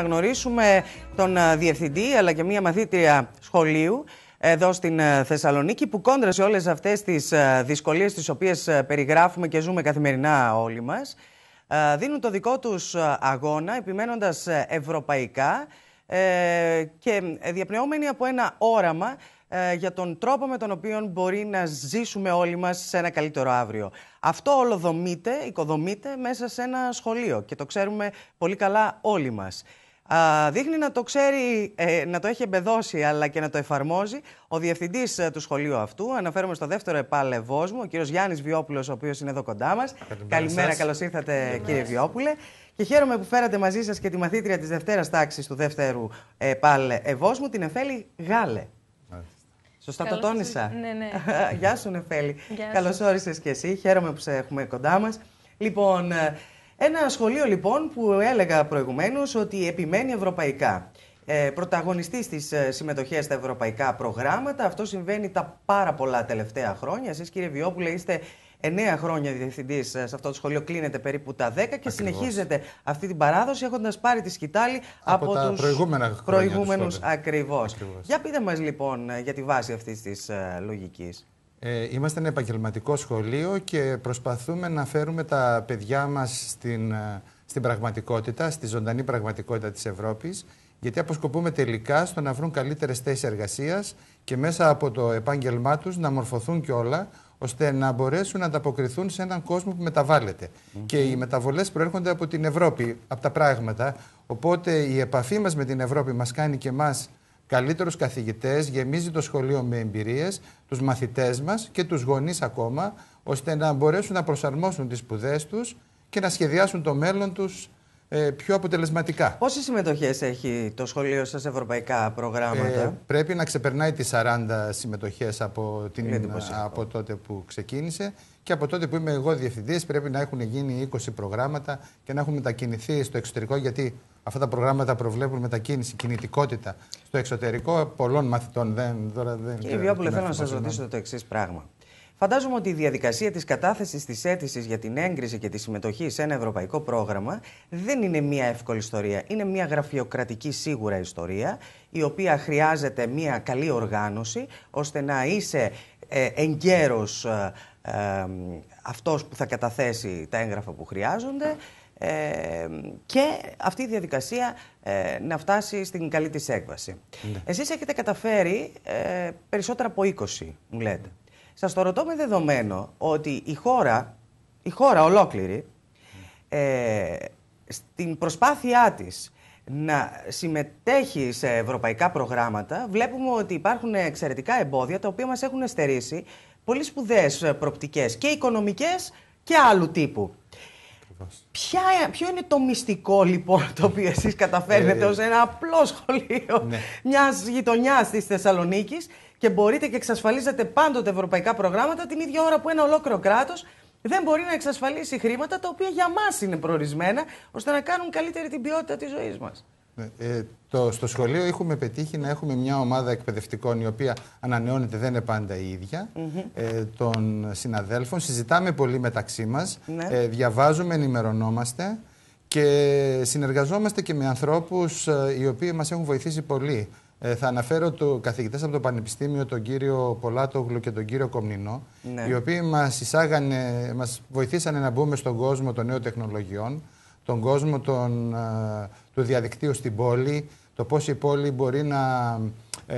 Να γνωρίσουμε τον ε, διευθυντή αλλά και μία μαθήτρια σχολείου εδώ στην ε, Θεσσαλονίκη που κόντρα σε όλες αυτές τις ε, δυσκολίες τις οποίες περιγράφουμε και ζούμε καθημερινά όλοι μας δίνουν το δικό τους αγώνα επιμένοντας ευρωπαϊκά και διαπνεώμενοι από ένα όραμα για τον τρόπο με τον οποίο μπορεί να ζήσουμε όλοι μας σε ένα καλύτερο αύριο. Αυτό όλο οικοδομείται μέσα σε ένα σχολείο και το ξέρουμε πολύ καλά όλοι μας. Α, δείχνει να το ξέρει, ε, να το έχει εμπεδώσει αλλά και να το εφαρμόζει ο διευθυντής ε, του σχολείου αυτού. Αναφέρομαι στο δεύτερο επάλευός μου, ο κύριος Γιάννης Βιόπουλος, ο οποίος είναι εδώ κοντά μας. Καλημέρα, καλώ ήρθατε, κύριε Βιόπουλε. Και χαίρομαι που φέρατε μαζί σας και τη μαθήτρια της δευτέρας τάξης του δεύτερου επάλευός μου, την Εφέλη Γάλε. Σωστά το τόνισα. Ναι, ναι. Γεια σου, Νεφέλη. Καλώ όρισε και εσύ. Χαίρομαι που σε έχουμε κοντά μας. Λοιπόν, ε, ένα σχολείο λοιπόν που έλεγα προηγουμένως ότι επιμένει ευρωπαϊκά. Ε, πρωταγωνιστής στις ε, συμμετοχές στα ευρωπαϊκά προγράμματα. Αυτό συμβαίνει τα πάρα πολλά τελευταία χρόνια. Εσείς, κύριε Βιόπουλε είστε 9 χρόνια διευθυντής ε, σε αυτό το σχολείο, κλείνεται περίπου τα 10 και Ακριβώς. συνεχίζετε αυτή την παράδοση έχοντας πάρει τη σκητάλη από, από τους προηγούμενα προηγούμενου. Ακριβώ. Για πείτε μας λοιπόν ε, για τη βάση αυτής της λογικής. Ε, είμαστε ένα επαγγελματικό σχολείο και προσπαθούμε να φέρουμε τα παιδιά μας στην, ε, στην πραγματικότητα, στη ζωντανή πραγματικότητα της Ευρώπης, γιατί αποσκοπούμε τελικά στο να βρουν καλύτερες θέσεις εργασίας και μέσα από το επάγγελμά τους να μορφωθούν και όλα, ώστε να μπορέσουν να ανταποκριθούν σε έναν κόσμο που μεταβάλλεται. Και οι μεταβολές προέρχονται από την Ευρώπη, από τα πράγματα. Οπότε η επαφή μας με την Ευρώπη μας κάνει και εμάς καλύτερους καθηγητές, γεμίζει το σχολείο με εμπειρίες, τους μαθητές μας και τους γονείς ακόμα, ώστε να μπορέσουν να προσαρμόσουν τις σπουδές τους και να σχεδιάσουν το μέλλον τους ε, πιο αποτελεσματικά. Πόσες συμμετοχές έχει το σχολείο σας σε ευρωπαϊκά προγράμματα, ε, Πρέπει να ξεπερνάει τις 40 συμμετοχές από, την, από τότε που ξεκίνησε και από τότε που είμαι εγώ διευθυντής. Πρέπει να έχουν γίνει 20 προγράμματα και να έχουν μετακινηθεί στο εξωτερικό γιατί Αυτά τα προγράμματα προβλέπουν μετακίνηση, κινητικότητα στο εξωτερικό πολλών μαθητών. Δεν, δεν, Κύριε Βιόπουλε, θέλω να σας ρωτήσω το εξής πράγμα. Φαντάζομαι ότι η διαδικασία της κατάθεσης της αίτησης για την έγκριση και τη συμμετοχή σε ένα ευρωπαϊκό πρόγραμμα δεν είναι μια εύκολη ιστορία. Είναι μια γραφειοκρατική σίγουρα ιστορία, η οποία χρειάζεται μια καλή οργάνωση, ώστε να είσαι ε, εγκαίρος ε, ε, αυτός που θα καταθέσει τα έγγραφα που χρειάζονται και αυτή η διαδικασία ε, να φτάσει στην καλή της έκβαση. Ναι. Εσείς έχετε καταφέρει ε, περισσότερα από 20, μου λέτε. Σας το ρωτώ με δεδομένο ότι η χώρα, η χώρα ολόκληρη, ε, στην προσπάθειά της να συμμετέχει σε ευρωπαϊκά προγράμματα, βλέπουμε ότι υπάρχουν εξαιρετικά εμπόδια τα οποία μας έχουν στερήσει πολύ σπουδαίες προπτικές και οικονομικές και άλλου τύπου. Ποια, ποιο είναι το μυστικό λοιπόν το οποίο εσείς καταφέρνετε ε, ως ένα απλό σχολείο ναι. μιας γειτονιάς της Θεσσαλονίκης και μπορείτε και εξασφαλίζετε πάντοτε ευρωπαϊκά προγράμματα την ίδια ώρα που ένα ολόκληρο κράτος δεν μπορεί να εξασφαλίσει χρήματα τα οποία για μας είναι προορισμένα ώστε να κάνουν καλύτερη την ποιότητα της ζωής μας. Ναι. Ε, το, στο σχολείο έχουμε πετύχει να έχουμε μια ομάδα εκπαιδευτικών η οποία ανανεώνεται, δεν είναι πάντα η ίδια, ε, των συναδέλφων. Συζητάμε πολύ μεταξύ μας, ναι. ε, διαβάζουμε, ενημερωνόμαστε και συνεργαζόμαστε και με ανθρώπους ε, οι οποίοι μας έχουν βοηθήσει πολύ. Ε, θα αναφέρω το καθηγητές από το Πανεπιστήμιο, τον κύριο Πολάτογλου και τον κύριο Κομνινό, ναι. οι οποίοι μας, εισάγανε, μας βοηθήσανε να μπούμε στον κόσμο των νέων τεχνολογιών, τον κόσμο τον, ε, του διαδικτύου στην πόλη, το πώς η πόλη μπορεί να, ε,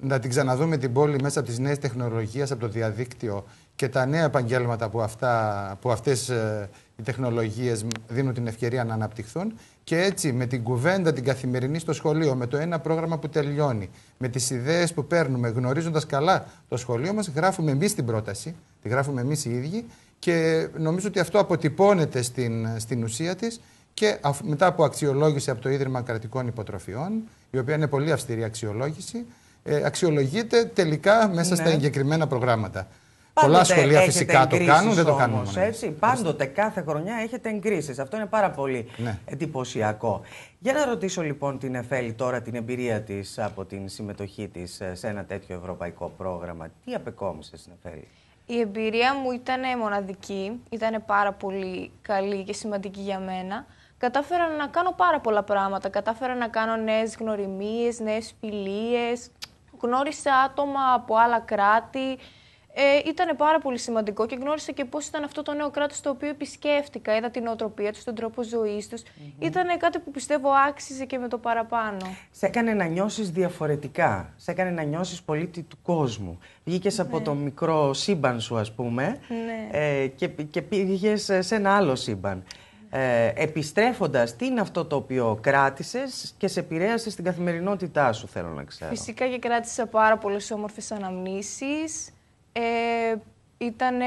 να την ξαναδούμε την πόλη μέσα από τις νέες τεχνολογίες, από το διαδίκτυο και τα νέα επαγγέλματα που, αυτά, που αυτές ε, οι τεχνολογίες δίνουν την ευκαιρία να αναπτυχθούν και έτσι με την κουβέντα την καθημερινή στο σχολείο, με το ένα πρόγραμμα που τελειώνει, με τις ιδέες που παίρνουμε γνωρίζοντας καλά το σχολείο μας, γράφουμε εμείς την πρόταση, τη γράφουμε εμείς οι ίδιοι και νομίζω ότι αυτό αποτυπώνεται στην, στην ουσία της και μετά από αξιολόγηση από το Ίδρυμα Κρατικών Υποτροφιών, η οποία είναι πολύ αυστηρή αξιολόγηση, ε, αξιολογείται τελικά μέσα στα ναι. εγκεκριμένα προγράμματα. Πολλά σχολεία φυσικά το κάνουν, δεν το κάνουν όμως, Έτσι, πάντοτε κάθε χρονιά έχετε εγκρίσεις. Αυτό είναι πάρα πολύ ναι. εντυπωσιακό. Για να ρωτήσω λοιπόν την Εφέλη τώρα την εμπειρία της από την συμμετοχή της ε, σε ένα τέτοιο ευρωπαϊκό πρόγραμμα. Τι απεκόμισε στην ΕΦΕΛΗ. Η εμπειρία μου ήταν μοναδική, ήταν πάρα πολύ καλή και σημαντική για μένα. Κατάφερα να κάνω πάρα πολλά πράγματα. Κατάφερα να κάνω νέες γνωριμίες, νέες φιλίες. Γνώρισα άτομα από άλλα κράτη, ε, ήταν πάρα πολύ σημαντικό και γνώρισα και πώς ήταν αυτό το νέο κράτος το οποίο επισκέφτηκα. Είδα την οτροπία τους, τον τρόπο ζωής τους. Ήταν κάτι που πιστεύω άξιζε και με το παραπάνω. Σε έκανε να νιώσεις διαφορετικά. Σε έκανε να νιώσεις πολίτη του κόσμου. Βγήκες από ναι. το μικρό σύμπαν σου, ας πούμε, ναι. ε, και, και πήγες σε ένα άλλο σύμπαν. Ε, επιστρέφοντας, τι είναι αυτό το οποίο κράτησες και σε επηρέασες στην καθημερινότητά σου, θέλω να ξέρω. Φυσικά και κράτησα πάρα πολλές όμορφες αναμνήσεις, ε, ήταν,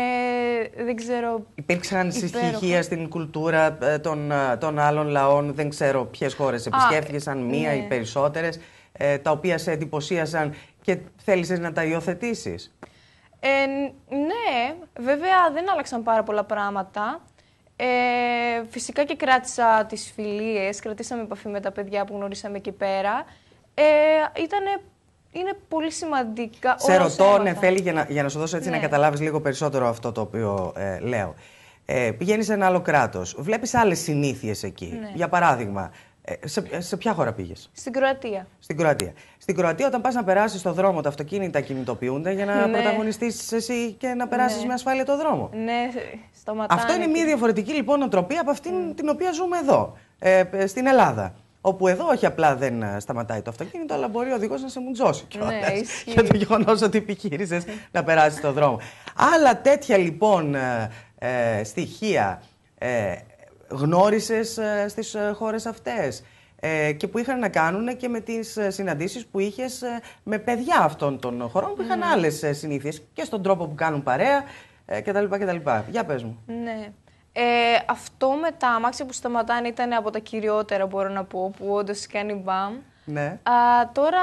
δεν ξέρω... Υπήρξαν συστοιχεία στην κουλτούρα ε, των, ε, των άλλων λαών, δεν ξέρω ποιες χώρες επισκέφθηκες, μία ή ναι. περισσότερες, ε, τα οποία σε εντυπωσίασαν και θέλησες να τα υιοθετήσεις. Ε, ναι, βέβαια δεν άλλαξαν πάρα πολλά πράγματα. Ε, φυσικά και κράτησα τις φιλίες, κρατήσαμε επαφή με τα παιδιά που γνωρίσαμε εκεί πέρα. Ε, ήταν είναι πολύ σημαντικά. Σε ρωτώ, Νεφέλη, ναι, για να, για να σου δώσω έτσι να ναι. καταλάβεις λίγο περισσότερο αυτό το οποίο ε, λέω. Ε, πηγαίνεις σε ένα άλλο κράτος, βλέπεις άλλες συνήθειες εκεί. Ναι. Για παράδειγμα, ε, σε, σε ποια χώρα πήγες, Στην Κροατία. Στην Κροατία. Στην Κροατία, όταν πας να περάσεις το δρόμο, τα αυτοκίνητα κινητοποιούνται για να ναι. εσύ και να περάσεις με ασφάλεια το δρόμο. Ναι, σταματάνε. Αυτό είναι μια διαφορετική λοιπόν οτροπία από αυτήν την οποία ζούμε εδώ, ε, στην Ελλάδα. Όπου εδώ όχι απλά δεν ε, σταματάει το αυτοκίνητο, αλλά μπορεί ο οδηγός να σε μουτζώσει ναι, κιόλας. για το γεγονός ότι επιχείρησες να περάσεις τον δρόμο. Άλλα τέτοια λοιπόν ε, ε στοιχεία ε, γνώρισες ε, στις χώρες αυτές ε, και που είχαν να κάνουν και με τις συναντήσεις που είχες με παιδιά αυτών των χωρών που είχαν ναι. άλλες άλλε συνήθειες και στον τρόπο που κάνουν παρέα κτλ. Για πες μου. Ναι. Ε, αυτό με τα αμάξια που σταματάνε ήταν από τα κυριότερα, μπορώ να πω, που όντως κάνει μπαμ. Ναι. Α, τώρα,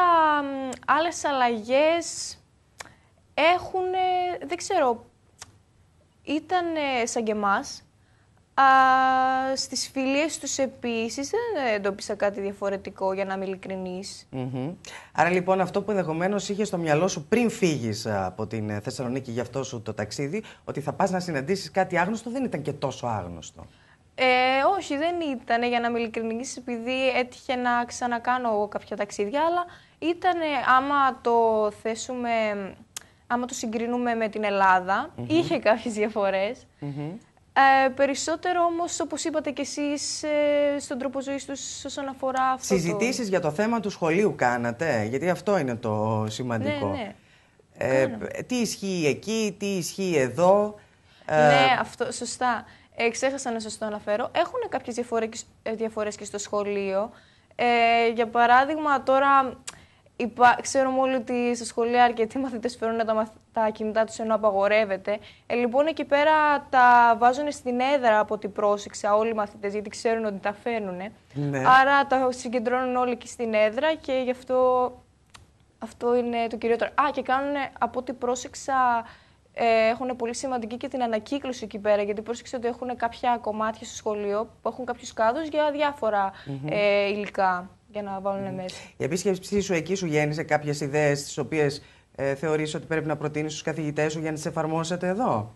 άλλες αλλαγές έχουν, δεν ξέρω, ήταν σαν και Α, στις φιλίες τους επίσης δεν εντόπισα κάτι διαφορετικό για να είμαι Άρα λοιπόν αυτό που ενδεχομένως είχε στο μυαλό σου πριν φύγεις ε, από την ε, Θεσσαλονίκη για αυτό σου το ταξίδι, ότι θα πας να συναντήσεις κάτι άγνωστο, δεν ήταν και τόσο άγνωστο. Ε, όχι, δεν ήταν για να είμαι ειλικρινής, επειδή έτυχε να ξανακάνω κάποια ταξίδια, αλλά ήταν άμα το θέσουμε, άμα το συγκρίνουμε με την ελλαδα είχε κάποιες διαφορές. Ε, περισσότερο όμως, όπως είπατε κι εσείς, ε, στον τρόπο ζωής τους όσον αφορά αυτό. Συζητήσεις για το θέμα του σχολείου κάνατε, γιατί αυτό είναι το σημαντικό. Ναι, ναι. Ε, τι ισχύει εκεί, τι ισχύει εδώ. Ε, ναι, αυτό, σωστά. ξέχασα να σας το αναφέρω. Έχουν κάποιες διαφορές και στο σχολείο. για παράδειγμα, τώρα Υπά... Ξέρουμε όλοι ότι στα σχολεία αρκετοί μαθητές φέρουν τα, μαθ... τα κινητά τους ενώ απαγορεύεται. Ε, λοιπόν, εκεί πέρα τα βάζουν στην έδρα από την πρόσεξα όλοι οι μαθητές, γιατί ξέρουν ότι τα φέρνουν. Ναι. Άρα τα συγκεντρώνουν όλοι και στην έδρα και γι' αυτό αυτό είναι το κυριότερο. Α, και κάνουν από ό,τι πρόσεξα. Ε, έχουν πολύ σημαντική και την ανακύκλωση εκεί πέρα, γιατί πρόσεξα ότι έχουν κάποια κομμάτια στο σχολείο που έχουν κάποιους κάδους για διάφορα mm -hmm. ε, υλικά για να βάλουν μέσα. Η επίσκεψή σου εκεί σου γέννησε κάποιες ιδέες, τις οποίες ε, ότι πρέπει να προτείνεις στους καθηγητές σου για να τις εφαρμόσετε εδώ.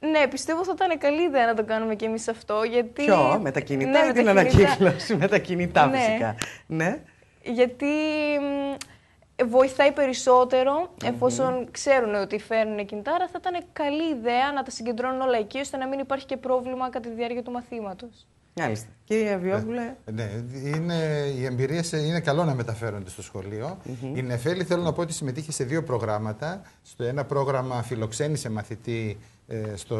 Ναι, πιστεύω θα ήταν καλή ιδέα να το κάνουμε κι εμείς αυτό. Γιατί... Ποιο, με τα κινητά ναι, ή την ανακύκλωση, με τα κινητά ναι. φυσικά. Ναι. Γιατί βοηθάει περισσότερο, εφόσον mm -hmm. ξέρουν ότι φέρνουν Άρα θα ήταν καλή ιδέα να τα συγκεντρώνουν όλα εκεί, ώστε να μην υπάρχει και πρόβλημα κατά τη διάρκεια του μαθήματος. Μάλιστα. Κύριε Βιόβουλε. Ε, ναι, είναι, οι εμπειρίες ε, είναι καλό να μεταφέρονται στο σχολείο. Η Νεφέλη, θέλω να πω ότι συμμετείχε σε δύο προγράμματα. Στο ένα πρόγραμμα φιλοξένησε μαθητή ε, στο,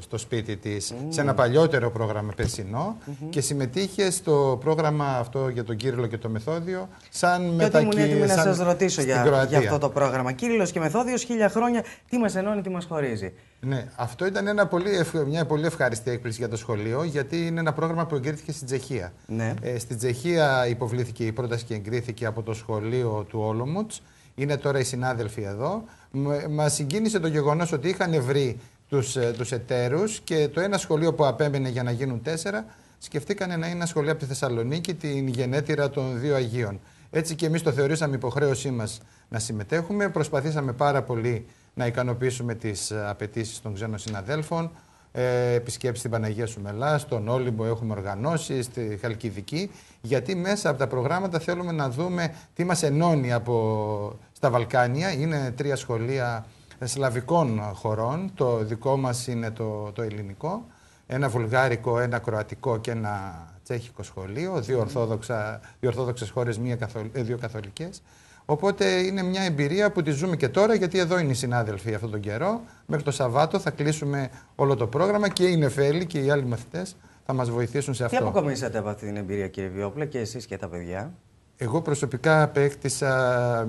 στο σπίτι της σε ένα παλιότερο πρόγραμμα πεσινό και συμμετείχε στο πρόγραμμα αυτό για τον Κύριλο και το Μεθόδιο σαν μετακίνηση. Και ήμουν έτοιμη να σας ρωτήσω για, αυτό το πρόγραμμα. Κύριλος και Μεθόδιος, χίλια χρόνια, τι μας ενώνει, τι μας χωρίζει. Ναι, αυτό ήταν ένα πολύ, μια πολύ ευχάριστη έκπληξη για το σχολείο, γιατί είναι ένα πρόγραμμα που εγκρίθηκε στην Τσεχία. Ναι. Ε, στην Τσεχία υποβλήθηκε η πρόταση και εγκρίθηκε από το σχολείο του Όλομουτς. Είναι τώρα οι συνάδελφοι εδώ. Μας συγκίνησε το γεγονός ότι είχαν βρει τους, ε, τους εταίρους και το ένα σχολείο που απέμπαινε για να γίνουν τέσσερα σκεφτήκανε να είναι ένα σχολείο από τη Θεσσαλονίκη, την γενέτειρα των δύο Αγίων. Έτσι και εμείς το θεωρήσαμε υποχρέωσή μας να συμμετέχουμε. Προσπαθήσαμε πάρα πολύ να ικανοποιήσουμε τις απαιτήσεις των ξένων συναδέλφων. Ε, επισκέψεις στην Παναγία Σουμελά, στον Όλυμπο έχουμε οργανώσει, στη Χαλκιδική, γιατί μέσα από τα προγράμματα θέλουμε να δούμε τι μας ενώνει από στα Βαλκάνια. Είναι τρία σχολεία σλαβικών χωρών. Το δικό μας είναι το, το ελληνικό. Ένα βουλγάρικο, ένα κροατικό και ένα τσέχικο σχολείο. Δύο, ορθόδοξα, δύο ορθόδοξες χώρες, μία καθολ, ε, δύο καθολικές. Οπότε είναι μια εμπειρία που τη ζούμε και τώρα, γιατί εδώ είναι οι συνάδελφοι αυτόν τον καιρό. Μέχρι το Σαββάτο θα κλείσουμε όλο το πρόγραμμα και οι Νεφέλη και οι άλλοι μαθητές θα μας βοηθήσουν σε αυτό. Τι αποκομίσατε από αυτή την εμπειρία, κύριε Βιόπλε, και εσείς και τα παιδιά. Εγώ προσωπικά απέκτησα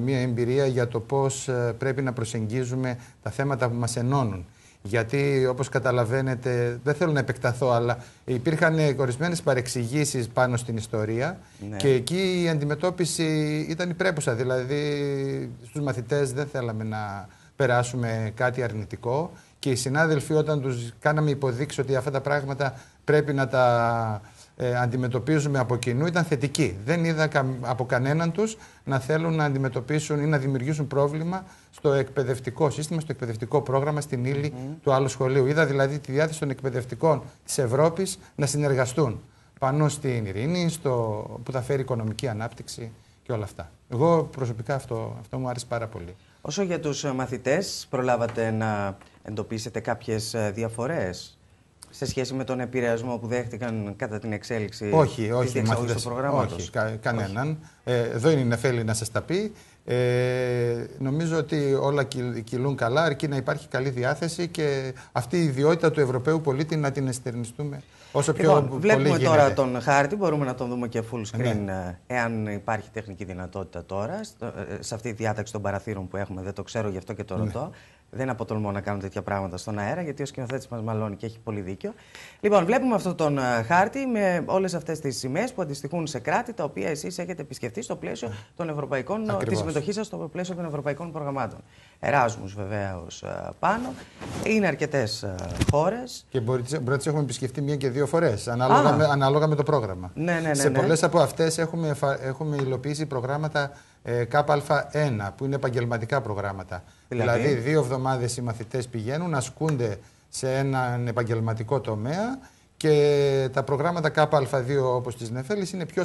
μία εμπειρία για το πώς ε, πρέπει να προσεγγίζουμε τα θέματα που μας ενώνουν. Γιατί όπως καταλαβαίνετε, δεν θέλω να επεκταθώ, αλλά υπήρχαν ορισμένες παρεξηγήσεις πάνω στην ιστορία ναι. και εκεί η αντιμετώπιση ήταν υπρέπουσα. Δηλαδή στους μαθητές δεν θέλαμε να περάσουμε κάτι αρνητικό και οι συνάδελφοι όταν τους κάναμε υποδείξει ότι αυτά τα πράγματα πρέπει να τα ε, αντιμετωπίζουμε από κοινού ήταν θετική. Δεν είδα από κανέναν τους να θέλουν να αντιμετωπίσουν ή να δημιουργήσουν πρόβλημα στο εκπαιδευτικό σύστημα, στο εκπαιδευτικό πρόγραμμα στην ύλη mm -hmm. του άλλου σχολείου. Είδα δηλαδή τη διάθεση των εκπαιδευτικών της Ευρώπης να συνεργαστούν πάνω στην ειρήνη, στο, που θα φέρει οικονομική ανάπτυξη και όλα αυτά. Εγώ προσωπικά αυτό, αυτό μου άρεσε πάρα πολύ. Όσο για τους μαθητές, προλάβατε να εντοπίσετε κάποιες ε, διαφορές σε σχέση με τον επηρεασμό που δέχτηκαν κατά την εξέλιξη όχι, όχι, της του προγράμματος. Όχι, κανέναν. Όχι. Ε, εδώ είναι η Νεφέλη να σας τα πει. Ε, νομίζω ότι όλα κυλούν καλά αρκεί να υπάρχει καλή διάθεση και αυτή η ιδιότητα του Ευρωπαίου πολίτη να την εστερνιστούμε όσο πιο λοιπόν, πολύ βλέπουμε τώρα τον χάρτη, μπορούμε να τον δούμε και full ναι. screen ναι. εάν υπάρχει τεχνική δυνατότητα τώρα ε, σε αυτή τη διάταξη των παραθύρων που έχουμε, δεν το ξέρω γι' αυτό και το ναι. ρωτώ δεν αποτολμώ να κάνω τέτοια πράγματα στον αέρα, γιατί ο σκηνοθέτης μας μαλώνει και έχει πολύ δίκιο. Λοιπόν, βλέπουμε αυτόν τον ε, χάρτη με όλες αυτές τις σημαίες που αντιστοιχούν σε κράτη τα οποία εσείς έχετε επισκεφτεί στο πλαίσιο ναι. των ευρωπαϊκών, ε, τη συμμετοχή σας στο πλαίσιο των ευρωπαϊκών προγραμμάτων. Εράσμους βεβαίως ε, πάνω. Είναι αρκετές χώρες. Και μπορεί, να τις έχουμε επισκεφτεί μία και δύο φορές, ανάλογα, με, το πρόγραμμα. Ναι, ναι, ναι, σε ναι. πολλές από αυτές έχουμε, έχουμε υλοποιήσει προγράμματα ε, ΚΑΠΑ1, που είναι επαγγελματικά προγράμματα. Δηλαδή, δηλαδή δύο εβδομάδες οι μαθητές πηγαίνουν, ασκούνται σε έναν επαγγελματικό τομέα και τα προγράμματα ΚΑΠΑ2 όπως της Νεφέλης είναι πιο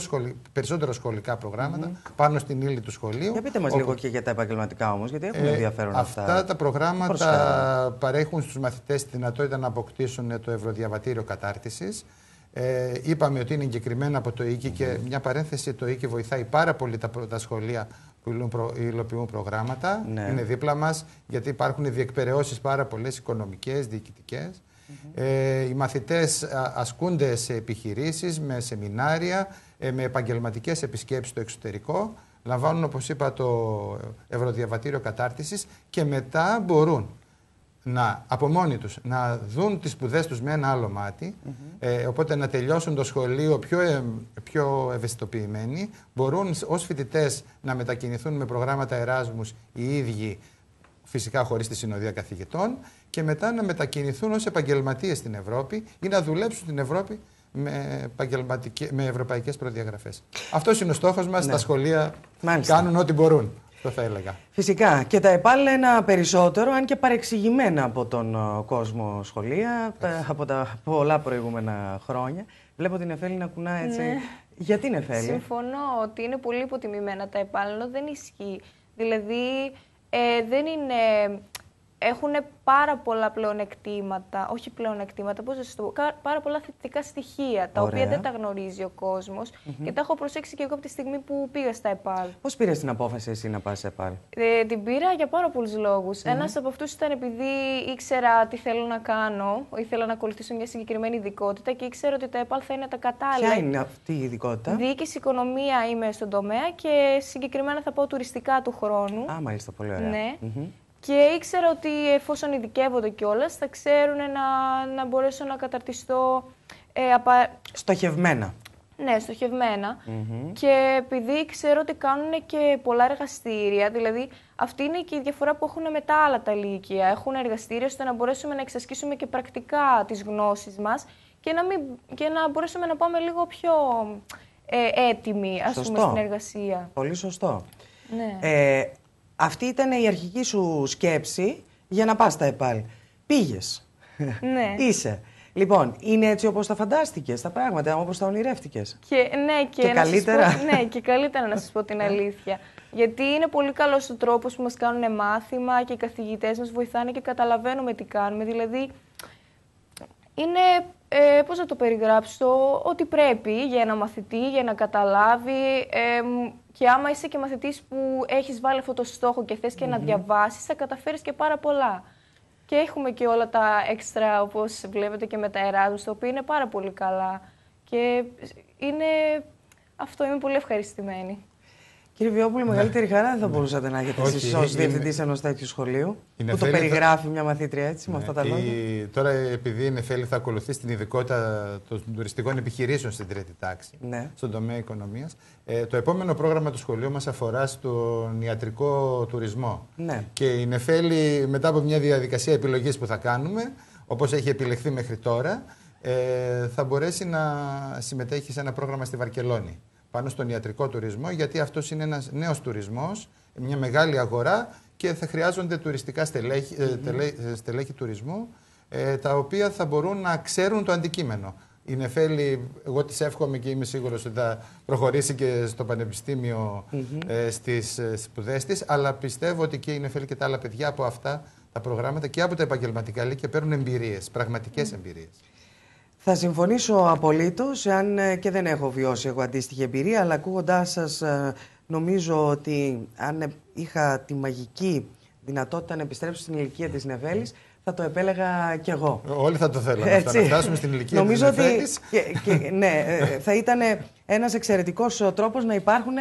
περισσότερο σχολικά προγράμματα πάνω στην ύλη του σχολείου. Για πείτε μας όπου... λίγο και για τα επαγγελματικά όμως, γιατί έχουν ε, ενδιαφέρον αυτά. Αυτά τα προγράμματα παρέχουν στους μαθητές τη δυνατότητα να αποκτήσουν το ευρωδιαβατήριο κατάρτισης ε, είπαμε ότι είναι εγκεκριμένα από το ΙΚΙ και μια παρένθεση το ΙΚΙ βοηθάει πάρα πολύ τα, σχολεία που υλοποιούν προγράμματα. Ναι. Είναι δίπλα μας, γιατί υπάρχουν διεκπαιρεώσεις πάρα πολλές οικονομικές, διοικητικές. ε, οι μαθητές ασκούνται σε επιχειρήσεις, με σεμινάρια, ε, με επαγγελματικές επισκέψεις στο εξωτερικό. Λαμβάνουν, όπως είπα, το ευρωδιαβατήριο κατάρτισης και μετά μπορούν να από μόνοι να δουν τις σπουδές τους με ένα άλλο μάτι, ε, οπότε να τελειώσουν το σχολείο πιο, ε, πιο ευαισθητοποιημένοι, μπορούν ως φοιτητές να μετακινηθούν με προγράμματα Εράσμους οι ίδιοι, φυσικά χωρίς τη συνοδεία καθηγητών, και μετά να μετακινηθούν ως επαγγελματίες στην Ευρώπη ή να δουλέψουν στην Ευρώπη με, με ευρωπαϊκές προδιαγραφές. Αυτός είναι ο στόχος μας, ναι. τα σχολεία κάνουν ό,τι μπορούν. Το θα έλεγα. Φυσικά. Και τα επάλληλα περισσότερο, αν και παρεξηγημένα από τον ε, κόσμο σχολεία, από τα πολλά προηγούμενα χρόνια. Βλέπω την Εφέλη να κουνά έτσι. Ναι. Γιατί Εφέλη. Συμφωνώ ότι είναι πολύ υποτιμημένα τα επάλληλα. Δεν ισχύει. Δηλαδή, ε, δεν είναι έχουν πάρα πολλά πλεονεκτήματα, όχι πλεονεκτήματα, πώς θα σας το πω, πάρα πολλά θετικά στοιχεία, τα οποία δεν τα γνωρίζει ο κοσμος και τα έχω προσέξει και εγώ από τη στιγμή που πήγα στα ΕΠΑΛ. Πώς πήρες την απόφαση εσύ να πας σε ΕΠΑΛ? Ε, την πήρα για πάρα πολλούς λόγους. Mm Ένας από αυτούς ήταν επειδή ήξερα τι θέλω να κάνω, ήθελα να ακολουθήσω μια συγκεκριμένη ειδικότητα και ήξερα ότι τα ΕΠΑΛ θα είναι τα κατάλληλα. Ποια είναι αυτή η ειδικότητα? Διοίκηση οικονομία είμαι στον τομέα και συγκεκριμένα θα πάω τουριστικά του χρόνου. Α, μάλιστα, πολύ ωραία. Ναι. Και ήξερα ότι εφόσον ειδικεύονται κιόλας, θα ξέρουν να, να μπορέσω να καταρτιστώ. Ε, απα... Στοχευμένα. Ναι, στοχευμενα Και επειδή ξέρω ότι κάνουν και πολλά εργαστήρια, δηλαδή αυτή είναι και η διαφορά που έχουν με τα άλλα τα λύκεια. Έχουν εργαστήρια ώστε να μπορέσουμε να εξασκήσουμε και πρακτικά τις γνώσεις μας και, να μην... και να μπορέσουμε να πάμε λίγο πιο ε, έτοιμοι ας πούμε, στην εργασία. Πολύ σωστό. Ναι. Ε, αυτή ήταν η αρχική σου σκέψη για να πας τα ΕΠΑΛ. Πήγες. Ναι. Είσαι. Λοιπόν, είναι έτσι όπως τα φαντάστηκες τα πράγματα, όπως τα ονειρεύτηκες. Και, ναι, και, και να καλύτερα. πω, ναι, και καλύτερα να σας πω την ε. αλήθεια. Γιατί είναι πολύ καλός ο τρόπος που μας κάνουν μάθημα και οι καθηγητές μας βοηθάνε και καταλαβαίνουμε τι κάνουμε. Δηλαδή, είναι ε, πώς να το περιγράψω, ότι πρέπει για ένα μαθητή, για να καταλάβει και άμα είσαι και μαθητής που έχεις βάλει αυτό το στόχο και θες και να διαβάσεις, θα καταφέρεις και πάρα πολλά. Και έχουμε και όλα τα έξτρα, όπως βλέπετε και με τα Εράζους, τα οποία είναι πάρα πολύ καλά. Και είναι αυτό, είμαι πολύ ευχαριστημένη. Κύριε Βιόπουλο, ναι. μεγαλύτερη χαρά δεν θα ναι. μπορούσατε να έχετε εσεί ω διευθυντής ενός τέτοιου σχολείου. που το περιγράφει μια μαθήτρια έτσι, με ναι, αυτά τα λόγια. Τώρα, επειδή η Νεφέλη θα ακολουθεί την ειδικότητα των τουριστικών επιχειρήσεων στην τρίτη τάξη, στον τομέα οικονομίας, ε, το επόμενο πρόγραμμα του σχολείου μας αφορά στον ιατρικό τουρισμό. Ναι. Και η Νεφέλη μετά από μια διαδικασία επιλογής που θα κάνουμε, όπως έχει επιλεχθεί μέχρι τώρα, ε, θα μπορέσει να συμμετέχει σε ένα πρόγραμμα στη Βαρκελόνη πάνω στον ιατρικό τουρισμό, γιατί αυτός είναι ένας νέος τουρισμός, μια μεγάλη αγορά και θα χρειάζονται τουριστικά στελέχη, mm -hmm. τελέ, ε, στελέχη τουρισμού, ε, τα οποία θα μπορούν να ξέρουν το αντικείμενο. Η Νεφέλη, εγώ της εύχομαι και είμαι σίγουρος ότι θα προχωρήσει και στο πανεπιστήμιο mm -hmm. ε, στις ε, σπουδές της. Αλλά πιστεύω ότι και η Νεφέλη και τα άλλα παιδιά από αυτά τα προγράμματα και από τα επαγγελματικά λύκια παίρνουν εμπειρίες, πραγματικές mm. εμπειρίες. Θα συμφωνήσω απολύτως. αν ε, και δεν έχω βιώσει εγώ αντίστοιχη εμπειρία, αλλά ακούγοντάς σας ε, νομίζω ότι αν ε, είχα τη μαγική δυνατότητα να επιστρέψω στην ηλικία της Νεβέλης, θα το επέλεγα κι εγώ. Όλοι θα το θέλαμε να φτάσουμε στην ηλικία νομίζω της Νεβέλης. Ότι, και, ναι, θα ήταν ένας εξαιρετικός τρόπος να υπάρχουν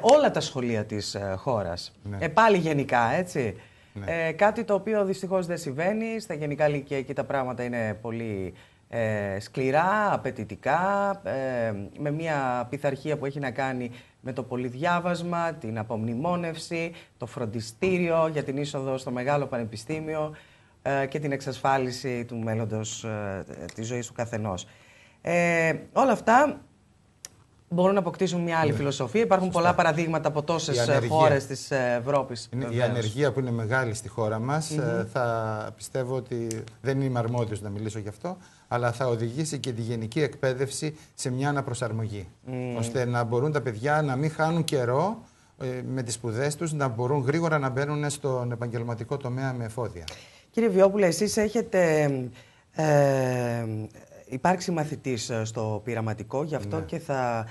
όλα τα σχολεία της ε, χώρας. Ναι. Ε, πάλι γενικά, έτσι. Ναι. κάτι το οποίο δυστυχώς δεν συμβαίνει. Στα γενικά ηλικία εκεί τα πράγματα είναι πολύ ε, σκληρά, απαιτητικά, ε, με μια πειθαρχία που έχει να κάνει με το πολυδιάβασμα, την απομνημόνευση, το φροντιστήριο για την είσοδο στο Μεγάλο Πανεπιστήμιο ε, και την εξασφάλιση του μέλλοντος ε, της ζωής του καθενός. Όλα αυτά μπορούν να αποκτήσουν μια άλλη ναι. φιλοσοφία. Υπάρχουν πολλά παραδείγματα από τόσες χώρες της Ευρώπη. Η ανεργία που είναι μεγάλη στη χώρα μας, θα πιστεύω ότι δεν είμαι αρμόδιος να μιλήσω γι' αυτό, αλλά θα οδηγήσει και τη γενική εκπαίδευση σε μια αναπροσαρμογή. Mm. Ώστε να μπορούν τα παιδιά να μην χάνουν καιρό ε, με τις σπουδές τους, να μπορούν γρήγορα να μπαίνουν στον επαγγελματικό τομέα με εφόδια. Κύριε Βιόπουλε, εσείς έχετε ε, υπάρξει μαθητής ε, στο πειραματικό, γι' αυτό ναι. και θα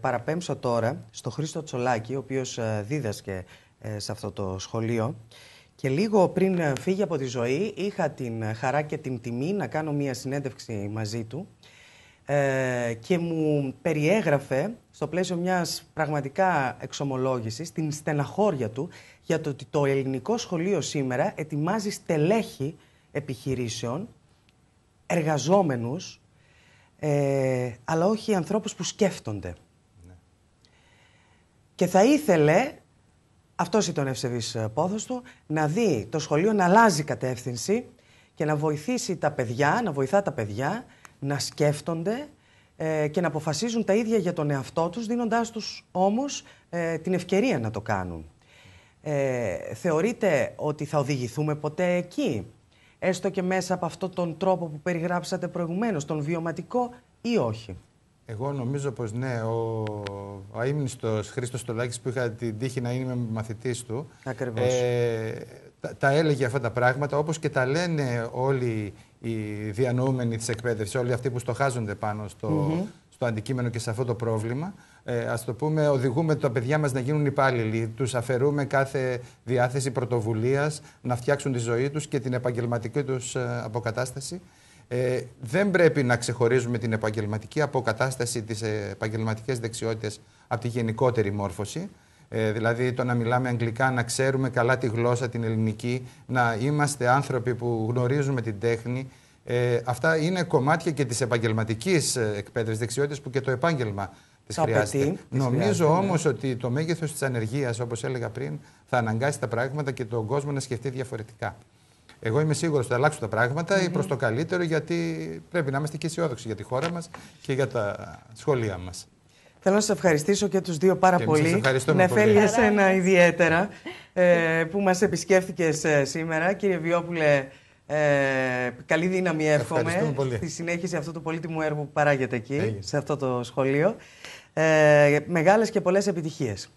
παραπέμψω τώρα στο Χρήστο Τσολάκη, ο οποίος δίδασκε σε αυτό το σχολείο. Και λίγο πριν ε, φύγει από τη ζωή, είχα την ε, χαρά και την τιμή να κάνω μία συνέντευξη μαζί του ε, και μου περιέγραφε στο πλαίσιο μιας πραγματικά εξομολόγησης την στεναχώρια του για το ότι το ελληνικό σχολείο σήμερα ετοιμάζει στελέχη επιχειρήσεων, εργαζόμενους, ε, αλλά όχι ανθρώπους που σκέφτονται. Ναι. Και θα ήθελε αυτός ήταν ο ευσεβής ε, του, να δει το σχολείο να αλλάζει κατεύθυνση και να βοηθήσει τα παιδιά, να βοηθά τα παιδιά να σκέφτονται ε, και να αποφασίζουν τα ίδια για τον εαυτό τους, δίνοντάς τους όμως ε, την ευκαιρία να το κάνουν. Ε, θεωρείτε ότι θα οδηγηθούμε ποτέ εκεί, έστω και μέσα από αυτόν τον τρόπο που περιγράψατε προηγουμένως, τον βιωματικό ή όχι. Εγώ νομίζω πως ναι. Ο αείμνηστος Χρήστος Τολάκη που είχα την τύχη να είμαι μαθητής του. Ε, τα, έλεγε αυτά τα πράγματα όπως και τα λένε όλοι οι διανοούμενοι της εκπαίδευσης, όλοι αυτοί που στοχάζονται πάνω στο, στο αντικείμενο και σε αυτό το πρόβλημα. Ε, Ας το πούμε, οδηγούμε τα παιδιά μας να γίνουν υπάλληλοι. Τους αφαιρούμε κάθε διάθεση πρωτοβουλίας να φτιάξουν τη ζωή τους και την επαγγελματική τους ε, αποκατάσταση. Ε, δεν πρέπει να ξεχωρίζουμε την επαγγελματική αποκατάσταση, τις επαγγελματικές δεξιότητες από τη γενικότερη μόρφωση. Ε, δηλαδή το να μιλάμε αγγλικά, να ξέρουμε καλά τη γλώσσα, την ελληνική, να είμαστε άνθρωποι που γνωρίζουμε την τέχνη. Ε, αυτά είναι κομμάτια και της επαγγελματικής ε, εκπαίδευσης δεξιότητες που και το επάγγελμα τις χρειάζεται. Νομίζω ναι. όμως ότι το μέγεθος της ανεργίας, όπως έλεγα πριν, θα αναγκάσει τα πράγματα και τον κόσμο να σκεφτεί διαφορετικά. Εγώ είμαι σίγουρος ότι θα αλλάξουν τα πράγματα ή προς το καλύτερο, γιατί πρέπει να είμαστε και αισιόδοξοι για τη χώρα μας και για τα σχολεία μας. Θέλω να σας ευχαριστήσω και τους δύο πάρα και πολύ. Νεφέλη, ναι, εσένα ιδιαίτερα ε, που μας επισκέφθηκες ε, σήμερα. Κύριε Βιόπουλε, ε, καλή δύναμη εύχομαι στη συνέχιση αυτού του πολύτιμου έργου που παράγεται εκεί, σε αυτό το σχολείο. Ε, μεγάλες και πολλές επιτυχίες.